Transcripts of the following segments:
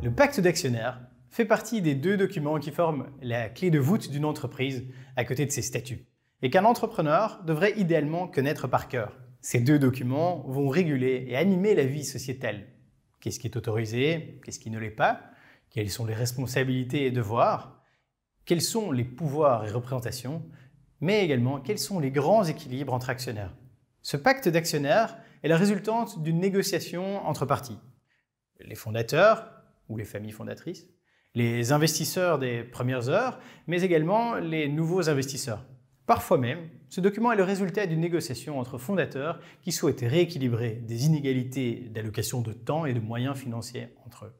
Le pacte d'actionnaires fait partie des deux documents qui forment la clé de voûte d'une entreprise à côté de ses statuts et qu'un entrepreneur devrait idéalement connaître par cœur. Ces deux documents vont réguler et animer la vie sociétale. Qu'est-ce qui est autorisé, qu'est-ce qui ne l'est pas, quelles sont les responsabilités et devoirs, quels sont les pouvoirs et représentations, mais également quels sont les grands équilibres entre actionnaires. Ce pacte d'actionnaires est la résultante d'une négociation entre parties. Les fondateurs, ou les familles fondatrices, les investisseurs des premières heures, mais également les nouveaux investisseurs. Parfois même, ce document est le résultat d'une négociation entre fondateurs qui souhaitent rééquilibrer des inégalités d'allocation de temps et de moyens financiers entre eux.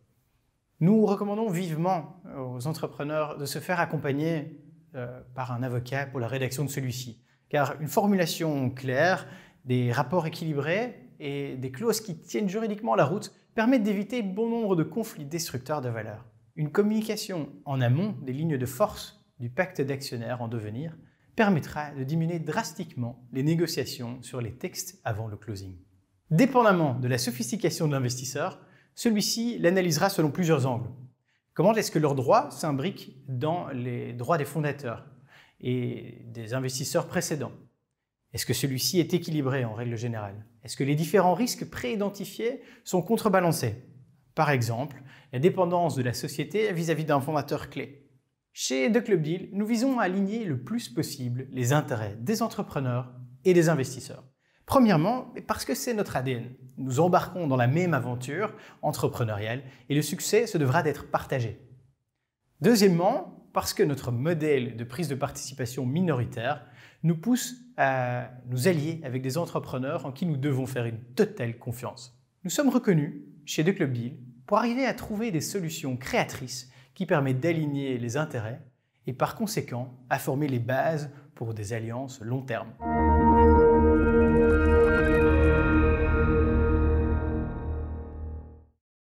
Nous recommandons vivement aux entrepreneurs de se faire accompagner euh, par un avocat pour la rédaction de celui-ci. Car une formulation claire, des rapports équilibrés et des clauses qui tiennent juridiquement la route permettent d'éviter bon nombre de conflits destructeurs de valeur. Une communication en amont des lignes de force du pacte d'actionnaires en devenir permettra de diminuer drastiquement les négociations sur les textes avant le closing. Dépendamment de la sophistication de l'investisseur, celui-ci l'analysera selon plusieurs angles. Comment est-ce que leurs droits s'imbriquent dans les droits des fondateurs et des investisseurs précédents Est-ce que celui-ci est équilibré en règle générale Est-ce que les différents risques pré-identifiés sont contrebalancés Par exemple, la dépendance de la société vis-à-vis d'un fondateur clé. Chez The Club Deal, nous visons à aligner le plus possible les intérêts des entrepreneurs et des investisseurs. Premièrement, parce que c'est notre ADN. Nous embarquons dans la même aventure entrepreneuriale et le succès se devra d'être partagé. Deuxièmement, parce que notre modèle de prise de participation minoritaire nous pousse à nous allier avec des entrepreneurs en qui nous devons faire une totale confiance. Nous sommes reconnus chez The Club Deal pour arriver à trouver des solutions créatrices qui permettent d'aligner les intérêts et par conséquent à former les bases pour des alliances long terme.